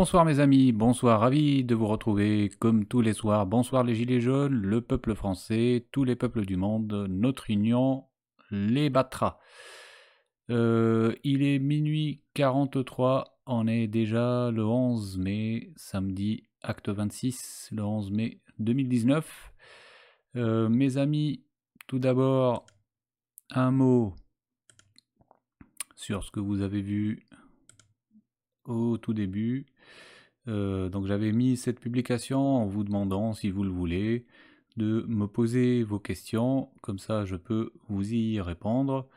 Bonsoir mes amis, bonsoir, ravi de vous retrouver comme tous les soirs. Bonsoir les Gilets jaunes, le peuple français, tous les peuples du monde, notre union les battra. Euh, il est minuit 43, on est déjà le 11 mai, samedi, acte 26, le 11 mai 2019. Euh, mes amis, tout d'abord, un mot sur ce que vous avez vu au tout début. Euh, donc j'avais mis cette publication en vous demandant, si vous le voulez, de me poser vos questions, comme ça je peux vous y répondre.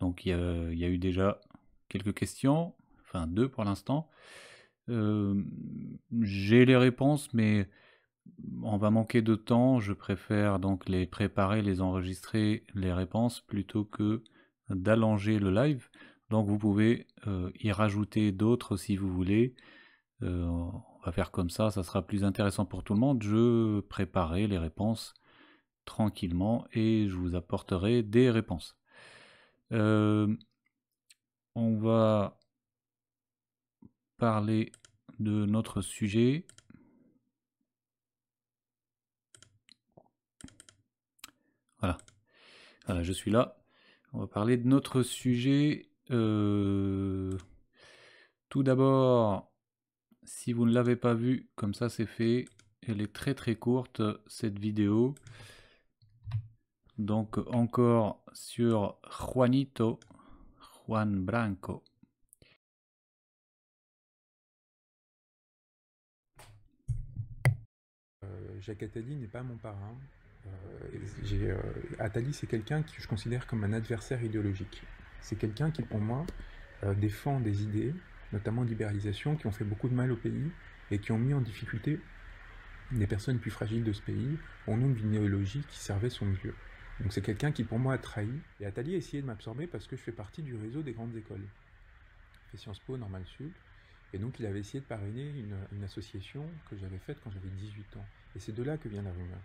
Donc il y a, eu déjà quelques questions, enfin deux pour l'instant. Euh, j'ai les réponses, mais on va manquer de temps. Je préfère donc les préparer, les enregistrer, les réponses, plutôt que d'allonger le live. Donc vous pouvez euh, y rajouter d'autres si vous voulez. Euh, on va faire comme ça, ça sera plus intéressant pour tout le monde. Je préparerai les réponses tranquillement et je vous apporterai des réponses. Euh, on va parler de notre sujet. Voilà. je suis là. On va parler de notre sujet. Euh, tout d'abord, si vous ne l'avez pas vu, comme ça c'est fait. Elle est très très courte cette vidéo. Donc encore sur Juanito, Juan Branco. Euh, Jacques Attali n'est pas mon parrain. Euh, euh, Attali, c'est quelqu'un que je considère comme un adversaire idéologique. C'est quelqu'un qui, pour moi, défend des idées notamment de libéralisation, qui ont fait beaucoup de mal au pays et qui ont mis en difficulté les personnes plus fragiles de ce pays au nom d'une néologie qui servait son milieu. Donc c'est quelqu'un qui pour moi a trahi. Et Attali a essayé de m'absorber parce que je fais partie du réseau des grandes écoles. Sciences Po, Normal Sud. Et donc il avait essayé de parrainer une, association que j'avais faite quand j'avais 18 ans. Et c'est de là que vient la rumeur.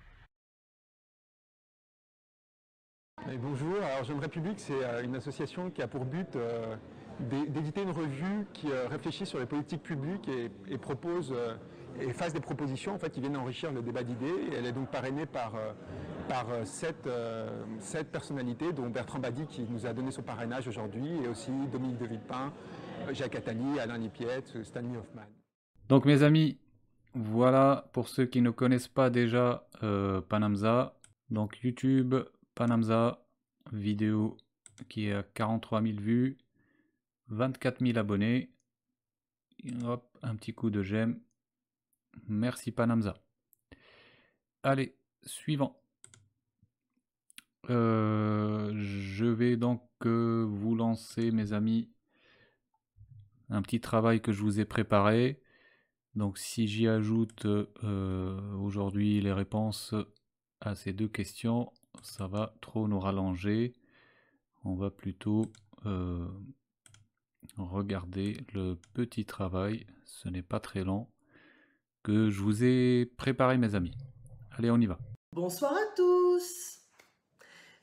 bonjour, alors Jeune République, c'est euh, une association qui a pour but euh, d'éditer une revue qui euh, réfléchit sur les politiques publiques et, propose euh, et fasse des propositions en fait, qui viennent enrichir le débat d'idées. Elle est donc parrainée par, euh, par sept, personnalités, dont Bertrand Badi qui nous a donné son parrainage aujourd'hui, et aussi Dominique de Villepin, Jacques Attali, Alain Lipiette, Stanley Hoffman. Donc mes amis, voilà pour ceux qui ne connaissent pas déjà Panamza. Donc YouTube, Panamza, vidéo qui est à 43 000 vues. 24 000 abonnés. Hop, un petit coup de j'aime. Merci Panamza. Allez, suivant. Euh, je vais donc euh, vous lancer, mes amis, un petit travail que je vous ai préparé. Donc si j'y ajoute euh, aujourd'hui les réponses à ces deux questions, ça va trop nous rallonger. On va plutôt Regardez le petit travail, ce n'est pas très lent, que je vous ai préparé mes amis. Allez, on y va. Bonsoir à tous.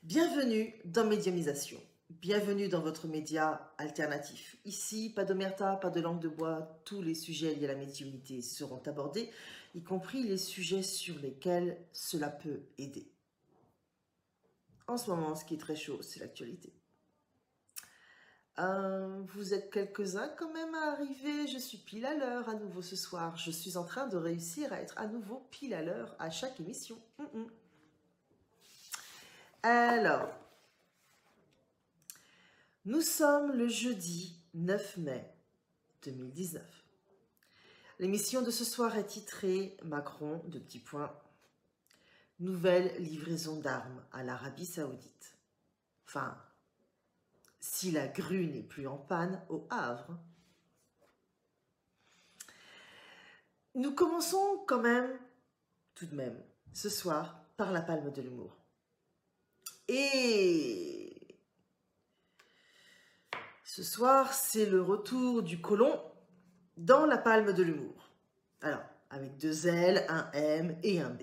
Bienvenue dans Médiumisation. Bienvenue dans votre média alternatif. Ici, pas d'omerta, pas de langue de bois, tous les sujets liés à la médiumité seront abordés, y compris les sujets sur lesquels cela peut aider. En ce moment, ce qui est très chaud, c'est l'actualité. Euh, vous êtes quelques-uns quand même à arriver. Je suis pile à l'heure à nouveau ce soir. Je suis en train de réussir à être à nouveau pile à l'heure à chaque émission. Mm, mm. Alors, nous sommes le jeudi 9 mai 2019. L'émission de ce soir est titrée Macron de petits points. Nouvelle livraison d'armes à l'Arabie Saoudite. Enfin, si la grue n'est plus en panne au Havre. Nous commençons quand même, tout de même, ce soir, par la palme de l'humour. Et ce soir, c'est le retour du colon dans la palme de l'humour. Alors, avec deux L, un M et un B.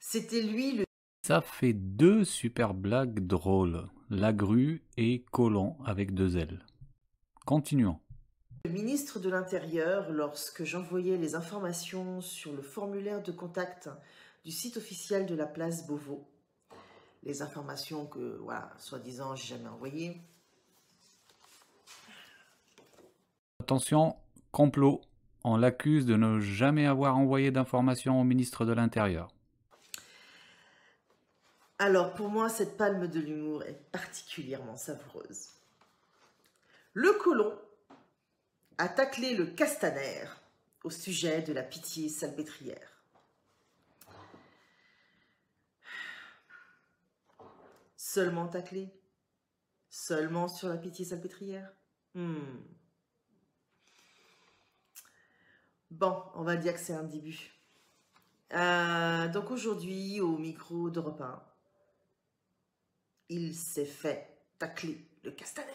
C'était lui le... Ça fait deux super blagues drôles. La grue et Collant avec deux ailes. Continuons. Le ministre de l'Intérieur, lorsque j'envoyais les informations sur le formulaire de contact du site officiel de la place Beauvau, les informations que, voilà, soi-disant, j'ai jamais envoyées. Attention, complot. On l'accuse de ne jamais avoir envoyé d'informations au ministre de l'Intérieur. Alors pour moi, cette palme de l'humour est particulièrement savoureuse. Le colon a taclé le castaner au sujet de la pitié salpêtrière. Seulement taclé Seulement sur la pitié salpêtrière hmm. Bon, on va dire que c'est un début. Euh, donc aujourd'hui, au micro de repas il s'est fait tacler le Castaner.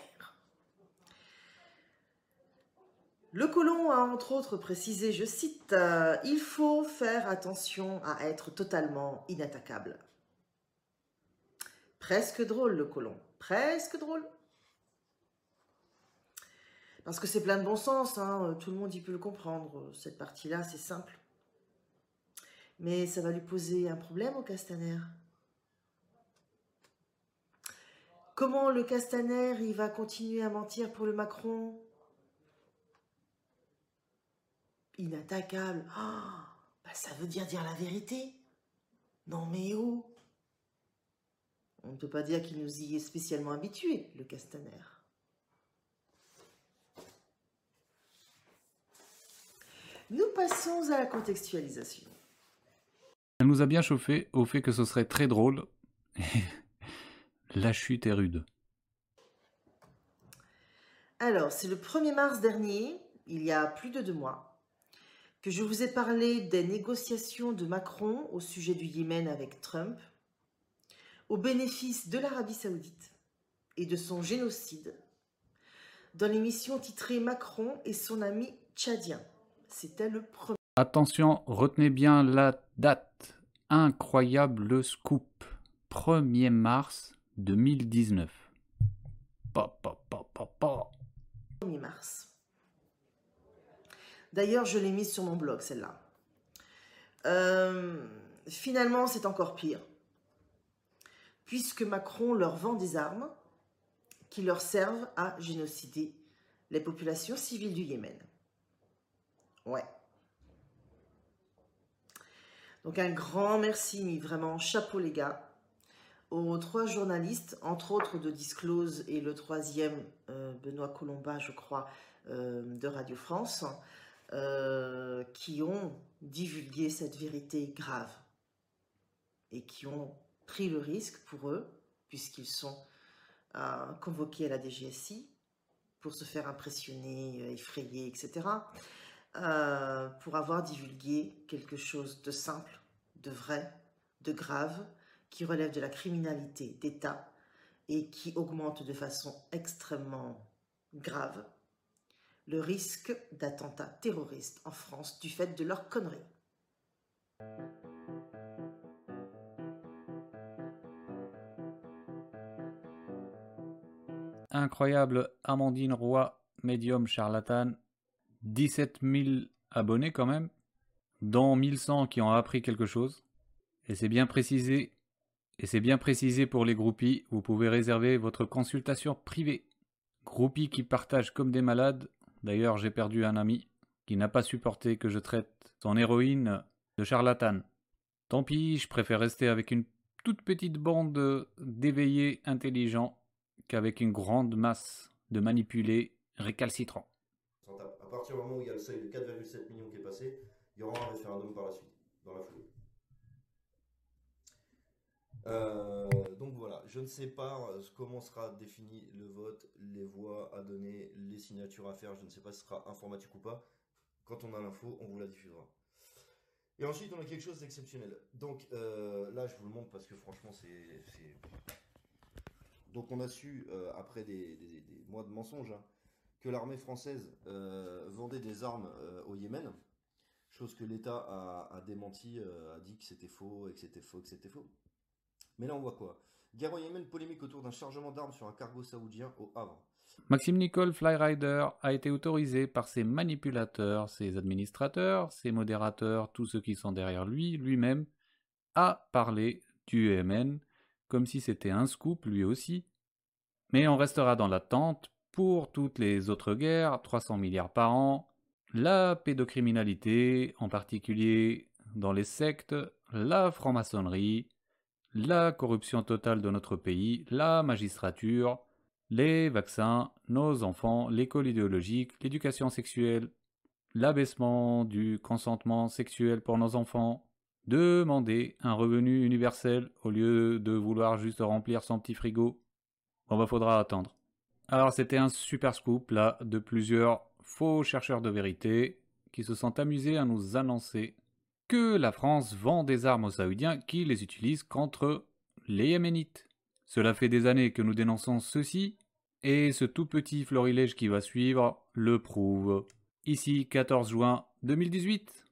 Le colon a entre autres précisé, je cite, euh, Il faut faire attention à être totalement inattaquable. Presque drôle le colon, presque drôle. Parce que c'est plein de bon sens, hein. tout le monde y peut le comprendre, cette partie-là c'est simple. Mais ça va lui poser un problème au Castaner. Comment le Castaner, il va continuer à mentir pour le Macron Inattaquable. Ah, bah, ça veut dire dire la vérité. Non mais oh On ne peut pas dire qu'il nous y est spécialement habitué, le Castaner. Nous passons à la contextualisation. Elle nous a bien chauffé au fait que ce serait très drôle La chute est rude. Alors, c'est le 1er mars dernier, il y a plus de deux mois, que je vous ai parlé des négociations de Macron au sujet du Yémen avec Trump, au bénéfice de l'Arabie saoudite et de son génocide, dans l'émission titrée Macron et son ami tchadien. C'était le premier. Attention, retenez bien la date. Incroyable scoop. 1er mars 2019. 1er mars. D'ailleurs, je l'ai mise sur mon blog, celle-là. Euh, finalement, c'est encore pire. Puisque Macron leur vend des armes qui leur servent à génocider les populations civiles du Yémen. Ouais. Donc un grand merci, mais vraiment chapeau les gars aux trois journalistes, entre autres de Disclose et le troisième, euh, Benoît Colomba, je crois, euh, de Radio France, euh, qui ont divulgué cette vérité grave et qui ont pris le risque pour eux, puisqu'ils sont convoqués à la DGSI pour se faire impressionner, effrayer, etc., pour avoir divulgué quelque chose de simple, de vrai, de grave, qui relève de la criminalité d'État et qui augmente de façon extrêmement grave le risque d'attentats terroristes en France du fait de leur connerie. Incroyable Amandine Roy, médium Charlatan, 17 000 abonnés quand même, dont 1100 qui ont appris quelque chose, et c'est bien précisé et c'est bien précisé pour les groupies, vous pouvez réserver votre consultation privée. Groupies qui partagent comme des malades, d'ailleurs j'ai perdu un ami qui n'a pas supporté que je traite son héroïne de charlatane. Tant pis, je préfère rester avec une toute petite bande d'éveillés intelligents qu'avec une grande masse de manipulés récalcitrants. À partir du moment où il y a le seuil de 4,7 millions qui est passé, il y aura un référendum par la suite, dans la foulée. Euh, donc voilà, je ne sais pas euh, comment sera défini le vote, les voix à donner, les signatures à faire, je ne sais pas si ce sera informatique ou pas. Quand on a l'info, on vous la diffusera. Et ensuite, on a quelque chose d'exceptionnel. Donc euh, là, je vous le montre parce que franchement, c'est... Donc on a su, après des, mois de mensonges, hein, que l'armée française vendait des armes au Yémen. Chose que l'État a, a, démenti, a dit que c'était faux, et que c'était faux, que c'était faux. Mais là, on voit quoi polémique autour d'un chargement d'armes sur un cargo saoudien au Havre. Maxime Nicole Flyrider a été autorisé par ses manipulateurs, ses administrateurs, ses modérateurs, tous ceux qui sont derrière lui, lui-même, à parler du Yémen, comme si c'était un scoop lui aussi. Mais on restera dans l'attente pour toutes les autres guerres, 300 milliards par an, la pédocriminalité, en particulier dans les sectes, la franc-maçonnerie, la corruption totale de notre pays, la magistrature, les vaccins, nos enfants, l'école idéologique, l'éducation sexuelle, l'abaissement du consentement sexuel pour nos enfants, demander un revenu universel au lieu de vouloir juste remplir son petit frigo. on va bah, faudra attendre. Alors c'était un super scoop là de plusieurs faux chercheurs de vérité qui se sont amusés à nous annoncer que la France vend des armes aux Saoudiens qui les utilisent contre les Yéménites. Cela fait des années que nous dénonçons ceci, et ce tout petit florilège qui va suivre le prouve. Ici 14 juin 2018.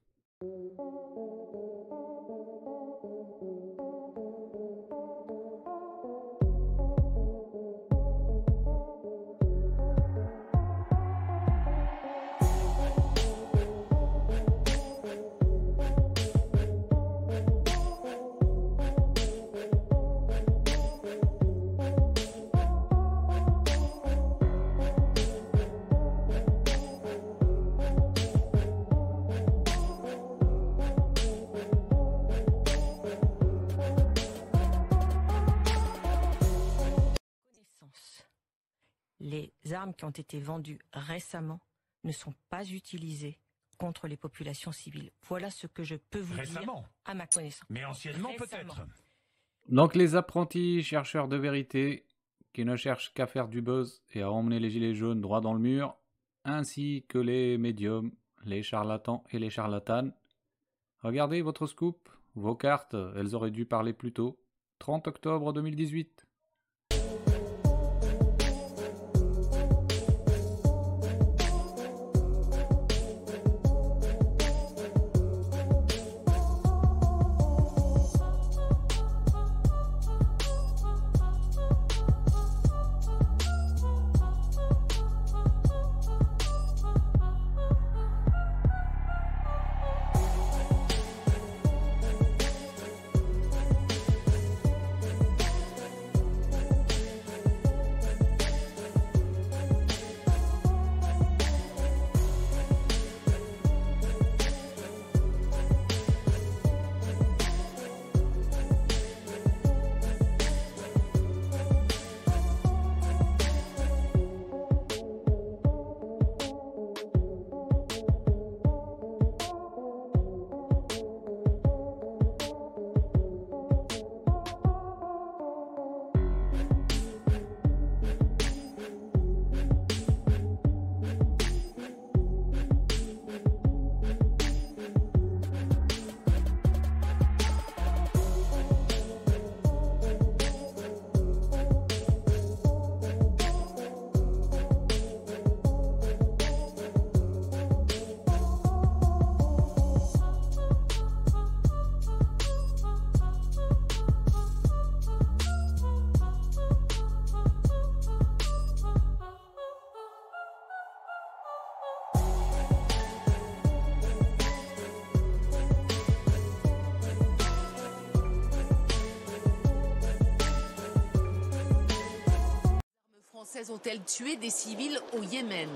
ont été vendus récemment ne sont pas utilisés contre les populations civiles. Voilà ce que je peux vous dire à ma connaissance. Mais anciennement peut-être. Donc les apprentis chercheurs de vérité qui ne cherchent qu'à faire du buzz et à emmener les gilets jaunes droit dans le mur, ainsi que les médiums, les charlatans et les charlatanes. Regardez votre scoop, vos cartes, elles auraient dû parler plus tôt. 30 octobre 2018. ont-elles tué des civils au Yémen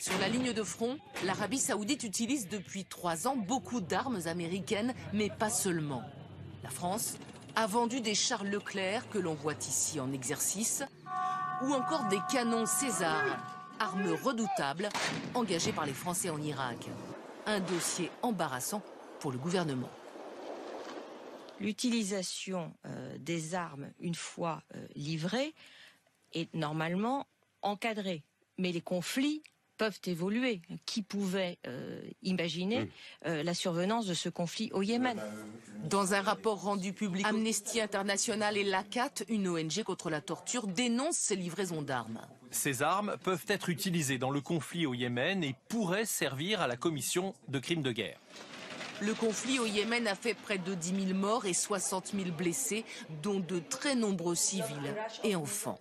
sur la ligne de front, l'Arabie saoudite utilise depuis trois ans beaucoup d'armes américaines, mais pas seulement. La France a vendu des chars Leclerc que l'on voit ici en exercice, ou encore des canons César, armes redoutables engagées par les Français en Irak. Un dossier embarrassant pour le gouvernement l'utilisation euh, des armes une fois euh, livrées est normalement encadrée. Mais les conflits peuvent évoluer. Qui pouvait euh, imaginer la survenance de ce conflit au Yémen ah bah, Dans un rapport rendu public, Amnesty International et l'ACAT, une ONG contre la torture, dénoncent ces livraisons d'armes. Ces armes peuvent être utilisées dans le conflit au Yémen et pourraient servir à la commission de crimes de guerre. Le conflit au Yémen a fait près de 10 000 morts et 60 000 blessés, dont de très nombreux civils et enfants.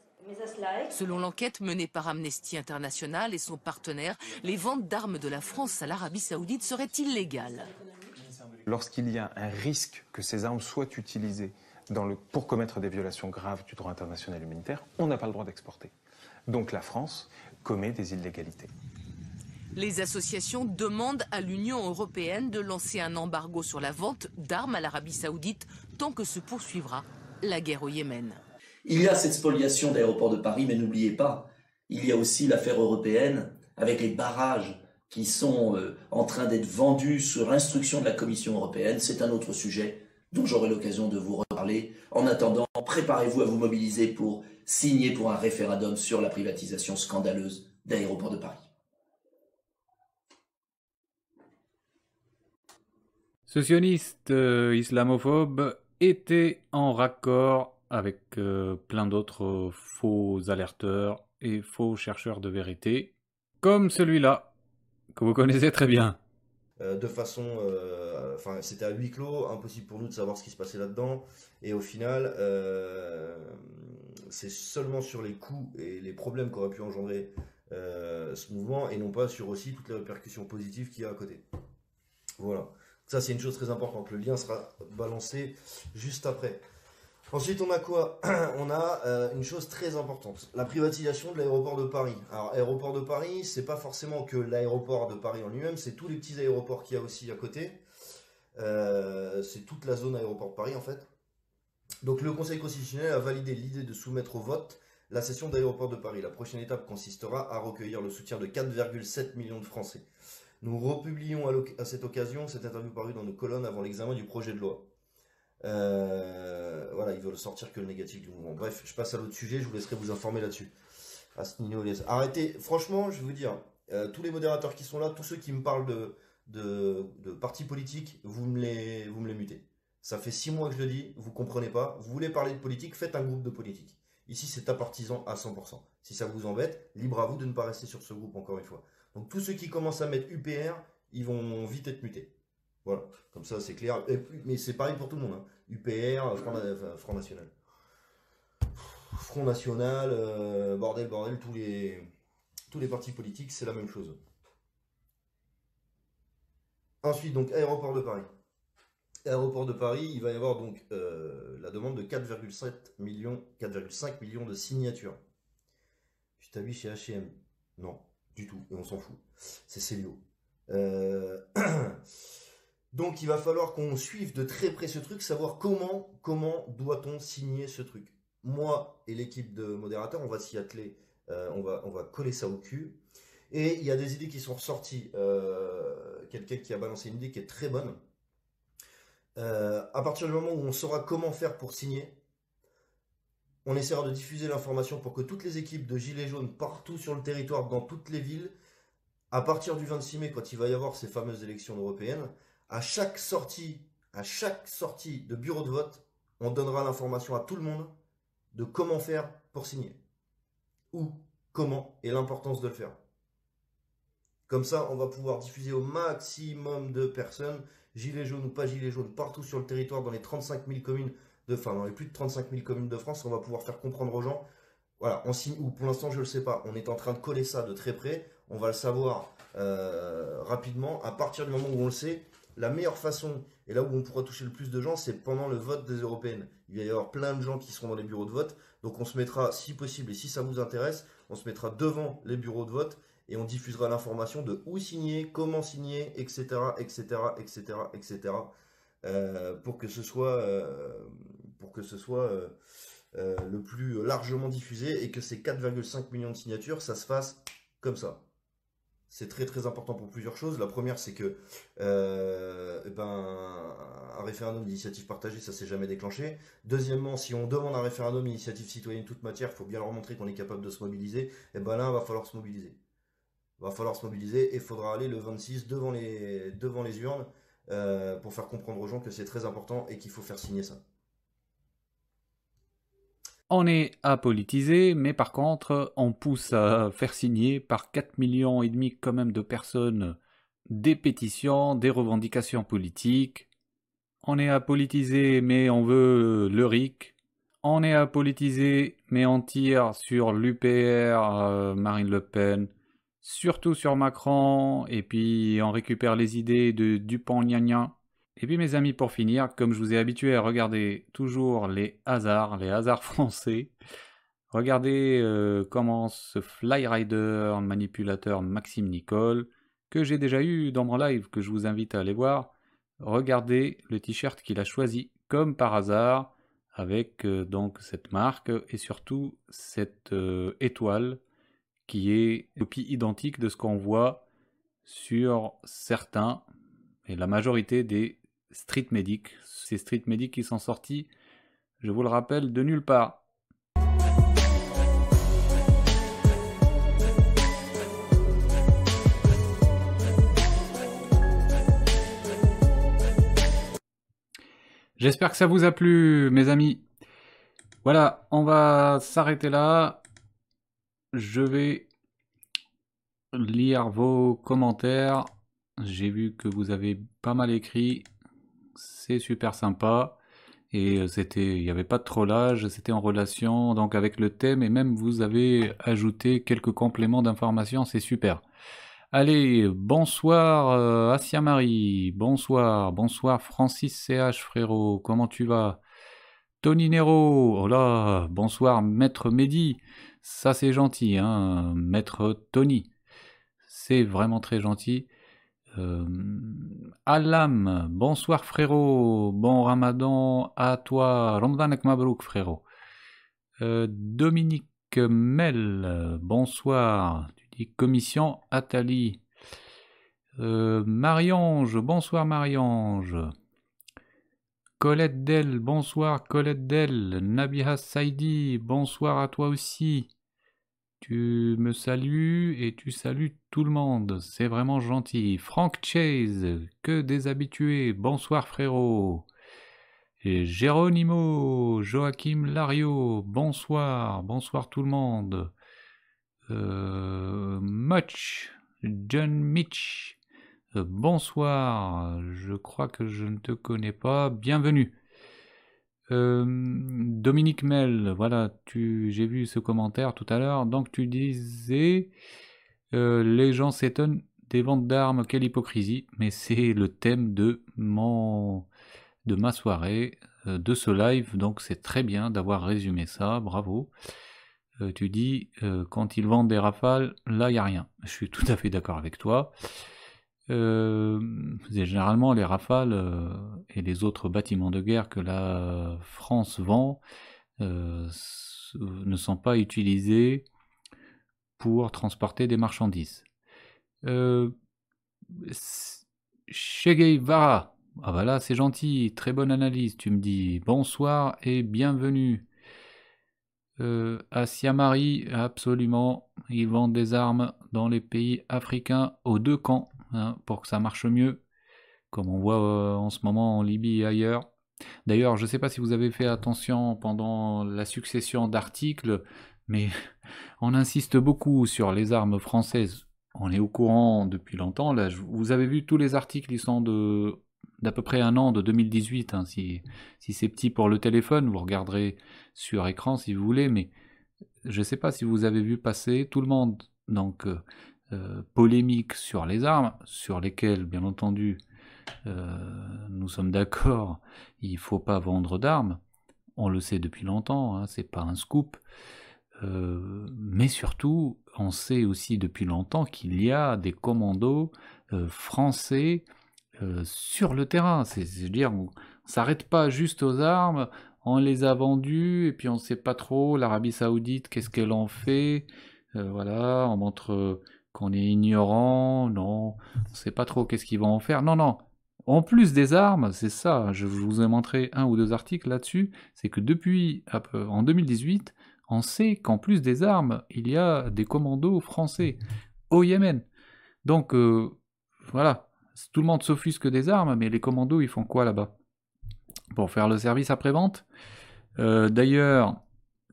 Selon l'enquête menée par Amnesty International et son partenaire, les ventes d'armes de la France à l'Arabie saoudite seraient illégales. Lorsqu'il y a un risque que ces armes soient utilisées pour commettre des violations graves du droit international humanitaire, on n'a pas le droit d'exporter. Donc la France commet des illégalités. Les associations demandent à l'Union européenne de lancer un embargo sur la vente d'armes à l'Arabie saoudite tant que se poursuivra la guerre au Yémen. Il y a cette spoliation d'aéroports de Paris, mais n'oubliez pas, il y a aussi l'affaire européenne avec les barrages qui sont euh, en train d'être vendus sur instruction de la Commission européenne. C'est un autre sujet dont j'aurai l'occasion de vous reparler. En attendant, préparez-vous à vous mobiliser pour signer pour un référendum sur la privatisation scandaleuse d'aéroports de Paris. Ce sioniste euh, islamophobe était en raccord avec euh, plein d'autres euh, faux alerteurs et faux chercheurs de vérité, comme celui-là, que vous connaissez très bien. de façon. enfin, c'était à huis clos, impossible pour nous de savoir ce qui se passait là-dedans. Et au final, c'est seulement sur les coûts et les problèmes qu'aurait pu engendrer ce mouvement, et non pas sur aussi toutes les répercussions positives qu'il y a à côté. Voilà. Ça, c'est une chose très importante. Le lien sera balancé juste après. Ensuite, on a quoi On a euh, une chose très importante, la privatisation de l'aéroport de Paris. Alors, aéroport de Paris, c'est pas forcément que l'aéroport de Paris en lui-même, c'est tous les petits aéroports qu'il y a aussi à côté. Euh, c'est toute la zone aéroport de Paris, en fait. Donc, le Conseil constitutionnel a validé l'idée de soumettre au vote la session d'aéroport de Paris. La prochaine étape consistera à recueillir le soutien de 4,7 millions de Français. Nous republions à, cette occasion cette interview parue dans nos colonnes avant l'examen du projet de loi. Euh, voilà, ils veulent sortir que le négatif du mouvement. Bref, je passe à l'autre sujet, je vous laisserai vous informer là-dessus. arrêtez. Franchement, je vais vous dire, euh, tous les modérateurs qui sont là, tous ceux qui me parlent de, partis politiques, vous me, les, vous me mutez. Ça fait six mois que je le dis, vous comprenez pas. Vous voulez parler de politique, faites un groupe de politique. Ici, c'est un partisan à 100%. Si ça vous embête, libre à vous de ne pas rester sur ce groupe, encore une fois. Donc tous ceux qui commencent à mettre UPR, ils vont vite être mutés. Voilà, comme ça c'est clair. mais c'est pareil pour tout le monde. Hein. UPR, euh, Front, National. Front National, euh, bordel, bordel, tous les, tous les partis politiques, c'est la même chose. Ensuite, donc, aéroport de Paris. Aéroport de Paris, il va y avoir donc euh, la demande de 4,7 millions, 4,5 millions de signatures. Je t'habille chez H&M. Non tout, et on s'en fout. C'est Célio. Euh, donc il va falloir qu'on suive de très près ce truc, savoir comment, comment doit-on signer ce truc. Moi et l'équipe de modérateurs, on va s'y atteler, euh, on, va, on va coller ça au cul. Et il y a des idées qui sont ressorties. Euh, quelqu'un qui a balancé une idée qui est très bonne. à partir du moment où on saura comment faire pour signer, on essaiera de diffuser l'information pour que toutes les équipes de Gilets jaunes partout sur le territoire, dans toutes les villes, à partir du 26 mai, quand il va y avoir ces fameuses élections européennes, à chaque sortie, à chaque sortie de bureau de vote, on donnera l'information à tout le monde de comment faire pour signer. Où, comment et l'importance de le faire. Comme ça, on va pouvoir diffuser au maximum de personnes, gilets jaunes ou pas gilets jaunes, partout sur le territoire, dans les 35 000 communes de Dans les plus de 35 000 communes de France, on va pouvoir faire comprendre aux gens. Voilà, on signe, ou pour l'instant, je ne le sais pas. On est en train de coller ça de très près. On va le savoir euh, rapidement. À partir du moment où on le sait, la meilleure façon, et là où on pourra toucher le plus de gens, c'est pendant le vote des européennes. Il va y avoir plein de gens qui seront dans les bureaux de vote. Donc on se mettra, si possible, et si ça vous intéresse, on se mettra devant les bureaux de vote et on diffusera l'information de où signer, comment signer, etc., etc., etc., etc., pour que ce soit euh, pour que ce soit euh, euh, le plus largement diffusé et que ces 4,5 millions de signatures, ça se fasse comme ça. C'est très très important pour plusieurs choses. La première, c'est que euh, eh ben, un référendum d'initiative partagée, ça s'est jamais déclenché. Deuxièmement, si on demande un référendum d'initiative citoyenne toute matière, il faut bien leur montrer qu'on est capable de se mobiliser. Et eh ben là, il va falloir se mobiliser. Il va falloir se mobiliser et il faudra aller le 26 devant les, devant les urnes pour faire comprendre aux gens que c'est très important et qu'il faut faire signer ça on est apolitisé, mais par contre, on pousse à faire signer par 4 millions et demi quand même de personnes des pétitions, des revendications politiques. On est apolitisé, mais on veut le RIC. On est apolitisé, mais on tire sur l'UPR, euh, Marine Le Pen, surtout sur Macron, et puis on récupère les idées de Dupont-Gnagnan. Et puis mes amis, pour finir, comme je vous ai habitué à regarder toujours les hasards, les hasards français, regardez euh, comment ce flyrider manipulateur Maxime Nicole, que j'ai déjà eu dans mon live, que je vous invite à aller voir, regardez le t-shirt qu'il a choisi comme par hasard, avec euh, donc cette marque et surtout cette euh, étoile qui est copie identique de ce qu'on voit sur certains et la majorité des Street Medic. C'est Street Medic qui sont sortis, je vous le rappelle, de nulle part. J'espère que ça vous a plu, mes amis. Voilà, on va s'arrêter là. Je vais lire vos commentaires. J'ai vu que vous avez pas mal écrit c'est super sympa. Et euh, c'était, il n'y avait pas de trollage, c'était en relation donc avec le thème et même vous avez ajouté quelques compléments d'information, c'est super. Allez, bonsoir euh, Asia Marie, bonsoir, bonsoir Francis CH frérot, comment tu vas Tony Nero, oh là, bonsoir Maître Mehdi, ça c'est gentil, hein, Maître Tony, c'est vraiment très gentil. Euh, Alam, bonsoir frérot, bon ramadan à toi, ma Mabrouk frérot. Euh, Dominique Mel, bonsoir, tu dis commission Atali. Euh, Mariange, bonsoir Mariange. Colette Del, bonsoir Colette Del. Nabiha Saidi, bonsoir à toi aussi. Tu me salues et tu salues tout le monde. C'est vraiment gentil. Frank Chase, que des habitués. Bonsoir frérot. Et Geronimo, Joachim Lario, bonsoir, bonsoir tout le monde. Euh, Much, John Mitch, euh, bonsoir, je crois que je ne te connais pas, bienvenue. Dominique Mel, voilà, j'ai vu ce commentaire tout à l'heure. Donc tu disais, euh, les gens s'étonnent des ventes d'armes, quelle hypocrisie. Mais c'est le thème de mon, de ma soirée, euh, de ce live. Donc c'est très bien d'avoir résumé ça. Bravo. Euh, tu dis, quand ils vendent des rafales, là il y a rien. Je suis tout à fait d'accord avec toi. Euh, généralement, les rafales euh, et les autres bâtiments de guerre que la France vend euh, ne sont pas utilisés pour transporter des marchandises. Euh, Vara, ah voilà, bah c'est gentil, très bonne analyse, tu me dis. Bonsoir et bienvenue. Euh, à Siamari, absolument, ils vendent des armes dans les pays africains aux deux camps. Hein, pour que ça marche mieux, comme on voit euh, en ce moment en Libye et ailleurs. D'ailleurs, je ne sais pas si vous avez fait attention pendant la succession d'articles, mais on insiste beaucoup sur les armes françaises. On est au courant depuis longtemps. Là, vous avez vu tous les articles, ils sont de d'à peu près un an, de 2018. Hein, si, si c'est petit pour le téléphone, vous regarderez sur écran si vous voulez, mais je ne sais pas si vous avez vu passer tout le monde. Donc, euh, euh, polémique sur les armes, sur lesquelles, bien entendu, euh, nous sommes d'accord, il ne faut pas vendre d'armes. On le sait depuis longtemps, hein, c'est pas un scoop. Euh, mais surtout, on sait aussi depuis longtemps qu'il y a des commandos français sur le terrain. C'est-à-dire, on ne s'arrête pas juste aux armes, on les a vendues, et puis on ne sait pas trop l'Arabie Saoudite, qu'est-ce qu'elle en fait. voilà, on montre qu'on est ignorant, non, on ne sait pas trop qu'est-ce qu'ils vont en faire. Non, non. En plus des armes, c'est ça, je vous ai montré un ou deux articles là-dessus, c'est que depuis euh, en 2018, on sait qu'en plus des armes, il y a des commandos français au Yémen. Donc euh, voilà, tout le monde s'offusque des armes, mais les commandos, ils font quoi là-bas Pour faire le service après-vente euh, D'ailleurs,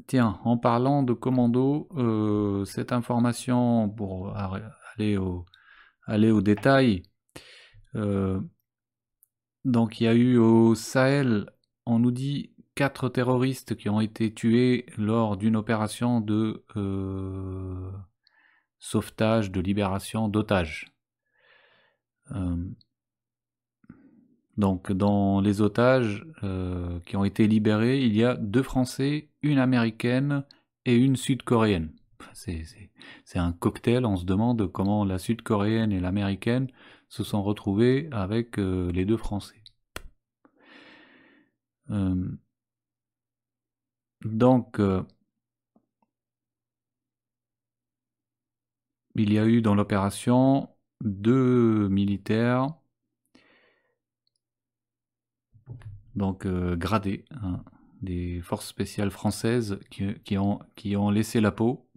Tiens, en parlant de commando, euh, cette information, pour aller au, aller au détail, euh, donc il y a eu au Sahel, on nous dit, quatre terroristes qui ont été tués lors d'une opération de euh, sauvetage, de libération d'otages. Donc dans les otages euh, qui ont été libérés, il y a deux Français, une Américaine et une Sud-Coréenne. C'est un cocktail, on se demande comment la Sud-Coréenne et l'Américaine se sont retrouvées avec euh, les deux Français. Euh, donc, il y a eu dans l'opération deux militaires donc euh, gradés, hein, des forces spéciales françaises qui, ont, laissé la peau.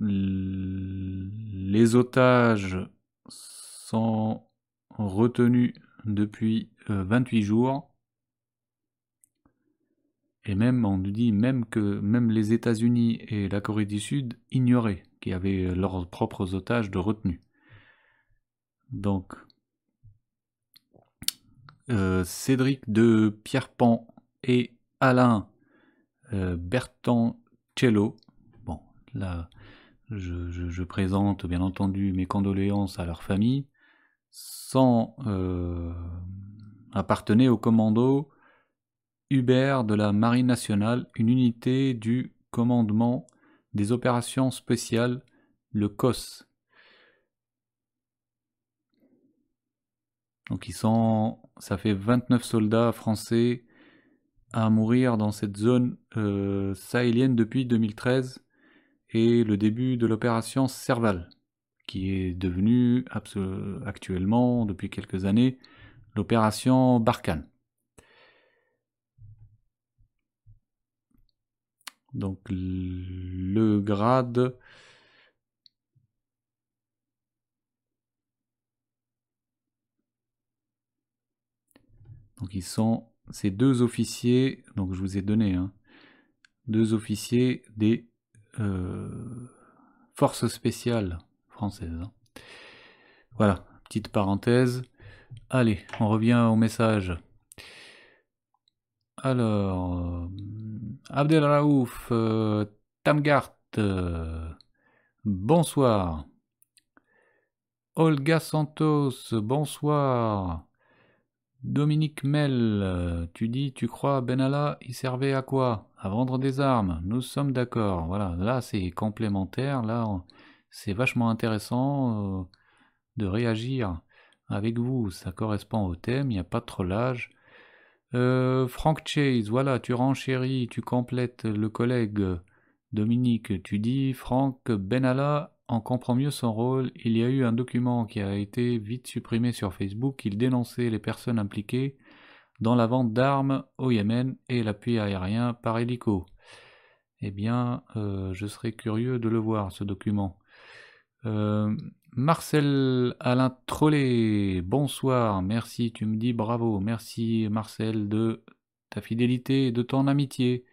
Les otages sont retenus depuis 28 euh, jours. Et même, on nous dit même que même les États-Unis et la Corée du Sud ignoraient qu'il y avait leurs propres otages de retenue. Donc, euh, Cédric de Pierrepont et Alain euh, Bertoncello. Bon, là, je, présente bien entendu mes condoléances à leur famille, sans euh, appartenait au commando Hubert de la Marine nationale, une unité du commandement des opérations spéciales, le COS, Donc sont, ça fait 29 soldats français à mourir dans cette zone euh, sahélienne depuis 2013 et le début de l'opération Serval, qui est devenue actuellement, depuis quelques années, l'opération Barkhane. Donc le grade Donc ils sont ces deux officiers, donc je vous ai donné, hein, deux officiers des euh, forces spéciales françaises. Hein. Voilà, petite parenthèse. Allez, on revient au message. Alors, euh, Abdelraouf, euh, Tamgart, euh, bonsoir. Olga Santos, bonsoir. Dominique Mel, tu dis, tu crois, Benalla, il servait à quoi À vendre des armes. Nous sommes d'accord. Voilà, là c'est complémentaire, là c'est vachement intéressant euh, de réagir avec vous. Ça correspond au thème, il n'y a pas de l'âge. Euh, Frank Chase, voilà, tu renchéris, tu complètes le collègue Dominique. Tu dis, Franck Benalla en comprend mieux son rôle. Il y a eu un document qui a été vite supprimé sur Facebook. Il dénonçait les personnes impliquées dans la vente d'armes au Yémen et l'appui aérien par hélico. Eh bien, euh, je serais curieux de le voir, ce document. Euh, Marcel Alain Trollet, bonsoir, merci, tu me dis bravo, merci Marcel de ta fidélité et de ton amitié.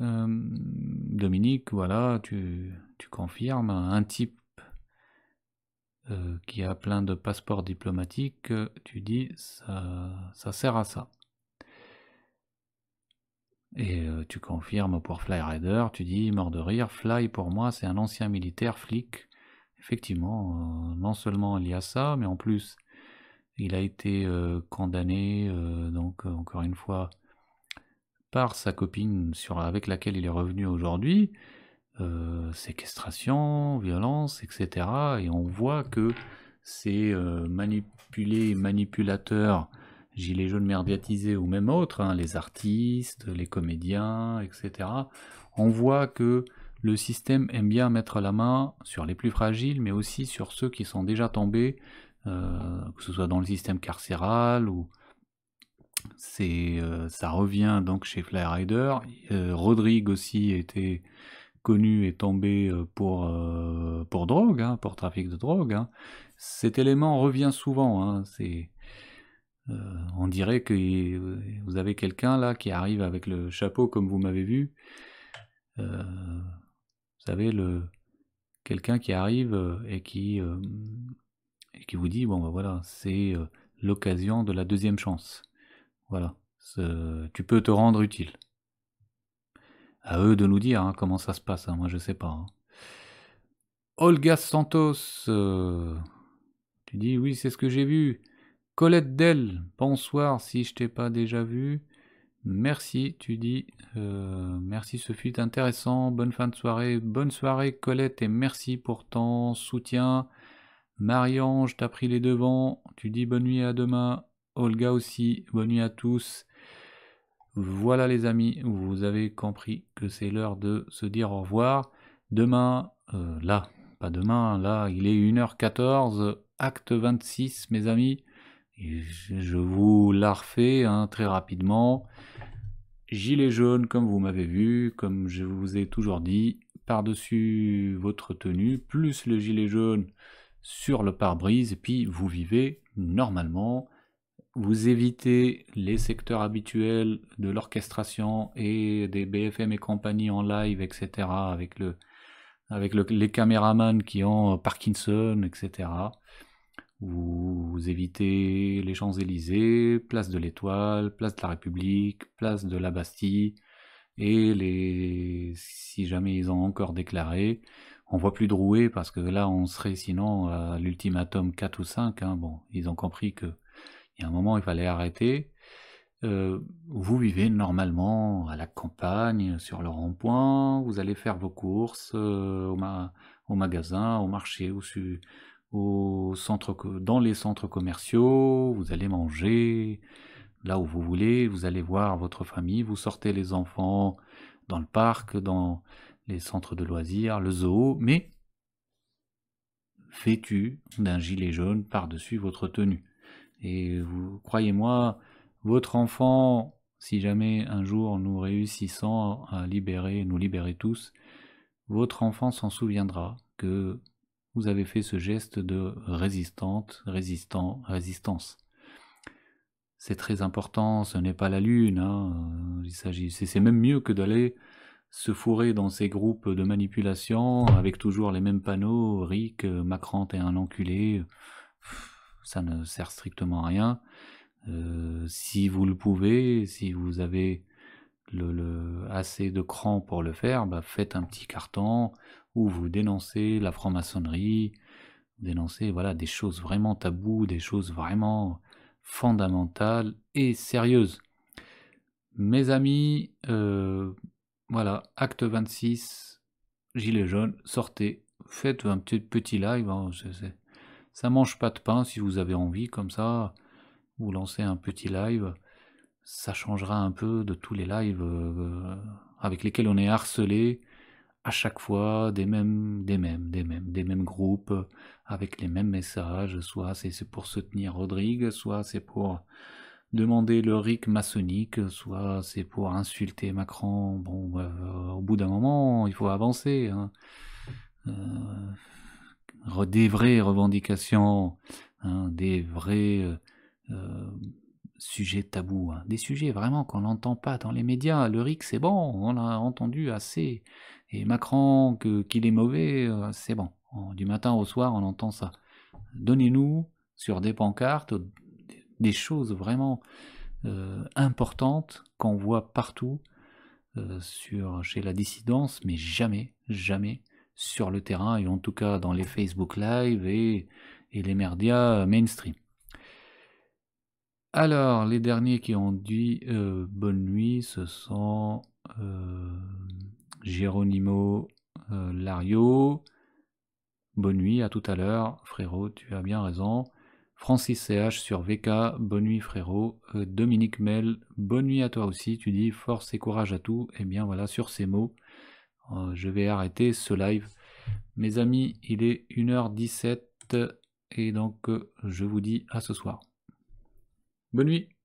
Euh, Dominique, voilà, tu, tu confirmes, un type euh, qui a plein de passeports diplomatiques, euh, tu dis ça, sert à ça. Et euh, tu confirmes pour Flyrider, tu dis mort de rire, Fly pour moi c'est un ancien militaire flic. Effectivement, non seulement il y a ça, mais en plus il a été condamné, donc encore une fois, par sa copine sur, avec laquelle il est revenu aujourd'hui. Euh, séquestration, violence, etc. Et on voit que ces euh, manipulés, manipulateurs, gilets jaunes merdiatisés ou même autres, hein, les artistes, les comédiens, etc., on voit que le système aime bien mettre la main sur les plus fragiles, mais aussi sur ceux qui sont déjà tombés, euh, que ce soit dans le système carcéral ou ça revient donc chez Flyrider. Rodrigue aussi était connu et tombé euh, pour, euh, pour drogue, hein, pour trafic de drogue. Hein. Cet élément revient souvent. Hein. Euh, on dirait que vous avez quelqu'un là qui arrive avec le chapeau comme vous m'avez vu. vous savez, le, quelqu'un qui arrive et qui, qui vous dit, bon ben voilà, c'est l'occasion de la deuxième chance. Voilà, tu peux te rendre utile. À eux de nous dire hein, comment ça se passe, hein, moi je sais pas. Hein. Olga Santos, euh, tu dis oui, c'est ce que j'ai vu. Colette Del, bonsoir si je t'ai pas déjà vu. Merci, tu dis. Euh, merci, ce fut intéressant. Bonne fin de soirée. Bonne soirée, Colette, et merci pour ton soutien. Mariange, ange t'as pris les devants. Tu dis bonne nuit à demain. Olga aussi, bonne nuit à tous. Voilà les amis, vous avez compris que c'est l'heure de se dire au revoir. Demain, euh, là, pas demain, là, il est 1h14, acte 26 mes amis. je vous la refais hein, très rapidement. Gilet jaune, comme vous m'avez vu, comme je vous ai toujours dit, par-dessus votre tenue, plus le gilet jaune sur le pare-brise, et puis vous vivez normalement vous évitez les secteurs habituels de l'orchestration et des BFM et compagnie en live, etc., avec, le, avec les caméramans qui ont euh, Parkinson, etc. Vous, évitez les Champs-Élysées, place de l'Étoile, place de la République, place de la Bastille, et les, si jamais ils ont encore déclaré, on voit plus de rouée, parce que là on serait sinon à l'ultimatum 4 ou 5. Hein. Bon, ils ont compris que un moment, il fallait arrêter. Euh, vous vivez normalement à la campagne, sur le rond-point, vous allez faire vos courses euh, au, magasin, au marché, au, au centre dans les centres commerciaux, vous allez manger là où vous voulez, vous allez voir votre famille, vous sortez les enfants dans le parc, dans les centres de loisirs, le zoo, mais vêtu d'un gilet jaune par-dessus votre tenue. Et vous croyez-moi, votre enfant, si jamais un jour nous réussissons à libérer, nous libérer tous, votre enfant s'en souviendra que vous avez fait ce geste de résistante, résistant, résistance. C'est très important, ce n'est pas la lune, hein. il s'agit, c'est même mieux que d'aller se fourrer dans ces groupes de manipulation avec toujours les mêmes panneaux, Rick, Macron et un enculé ça ne sert strictement à rien. Euh, si vous le pouvez, si vous avez le, assez de cran pour le faire, bah, faites un petit carton où vous dénoncez la franc-maçonnerie, dénoncez voilà, des choses vraiment taboues, des choses vraiment fondamentales et sérieuses. Mes amis, euh, voilà, acte 26, gilet jaune, sortez, faites un petit, petit live, je hein, sais ça mange pas de pain si vous avez envie, comme ça, vous lancez un petit live. Ça changera un peu de tous les lives euh, avec lesquels on est harcelé à chaque fois des mêmes, des mêmes, des mêmes, des mêmes groupes avec les mêmes messages. Soit c'est pour soutenir Rodrigue, soit c'est pour demander le RIC maçonnique, soit c'est pour insulter Macron. Bon, euh, au bout d'un moment, il faut avancer. Hein. Euh, des vraies revendications, hein, des vrais euh, euh, sujets tabous, hein. des sujets vraiment qu'on n'entend pas dans les médias. Le RIC, c'est bon, on a entendu assez. Et Macron, qu'il est mauvais, euh, c'est bon. du matin au soir, on entend ça. Donnez-nous sur des pancartes des choses vraiment importantes qu'on voit partout sur, chez la dissidence, mais jamais, jamais sur le terrain et en tout cas dans les Facebook Live et, les médias euh, mainstream. Alors, les derniers qui ont dit euh, bonne nuit, ce sont euh, euh, Lario. Bonne nuit, à tout à l'heure, frérot, tu as bien raison. Francis CH sur VK, bonne nuit frérot. Dominique Mel, bonne nuit à toi aussi. Tu dis force et courage à tout. Et eh bien voilà, sur ces mots, euh, je vais arrêter ce live. Mes amis, il est 1h17 et donc euh, je vous dis à ce soir. Bonne nuit